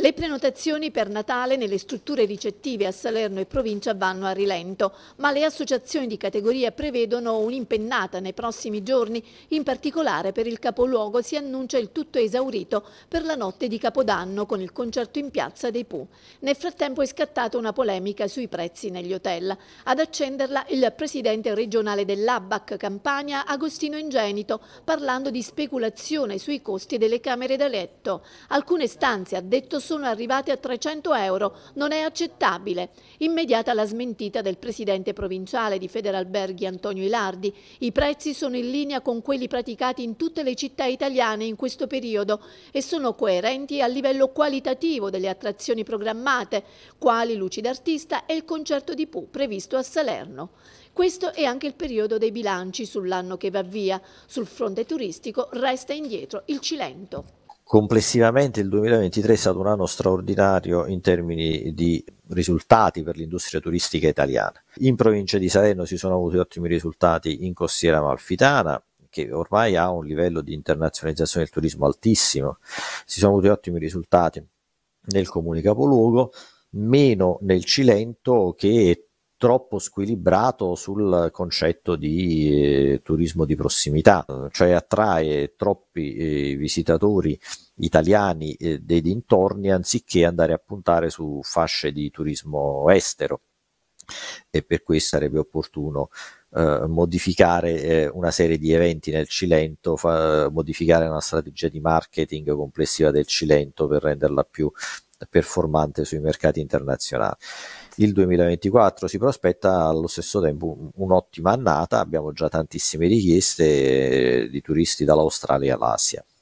Le prenotazioni per Natale nelle strutture ricettive a Salerno e provincia vanno a rilento, ma le associazioni di categoria prevedono un'impennata nei prossimi giorni, in particolare per il capoluogo si annuncia il tutto esaurito per la notte di Capodanno con il concerto in piazza dei Pù. Nel frattempo è scattata una polemica sui prezzi negli hotel. Ad accenderla il presidente regionale dell'ABAC Campania, Agostino Ingenito, parlando di speculazione sui costi delle camere da letto. Alcune stanze, ha detto, sono arrivati a 300 euro. Non è accettabile. Immediata la smentita del presidente provinciale di Federalberghi Antonio Ilardi. I prezzi sono in linea con quelli praticati in tutte le città italiane in questo periodo e sono coerenti a livello qualitativo delle attrazioni programmate, quali Luci d'Artista e il concerto di Pooh previsto a Salerno. Questo è anche il periodo dei bilanci sull'anno che va via. Sul fronte turistico resta indietro il Cilento. Complessivamente il 2023 è stato un anno straordinario in termini di risultati per l'industria turistica italiana. In provincia di Salerno si sono avuti ottimi risultati in costiera malfitana, che ormai ha un livello di internazionalizzazione del turismo altissimo. Si sono avuti ottimi risultati nel comune capoluogo, meno nel Cilento che troppo squilibrato sul concetto di eh, turismo di prossimità, cioè attrae troppi eh, visitatori italiani eh, dei dintorni anziché andare a puntare su fasce di turismo estero e per questo sarebbe opportuno eh, modificare eh, una serie di eventi nel Cilento, fa, modificare una strategia di marketing complessiva del Cilento per renderla più performante sui mercati internazionali. Il 2024 si prospetta allo stesso tempo un'ottima annata, abbiamo già tantissime richieste eh, di turisti dall'Australia all'Asia.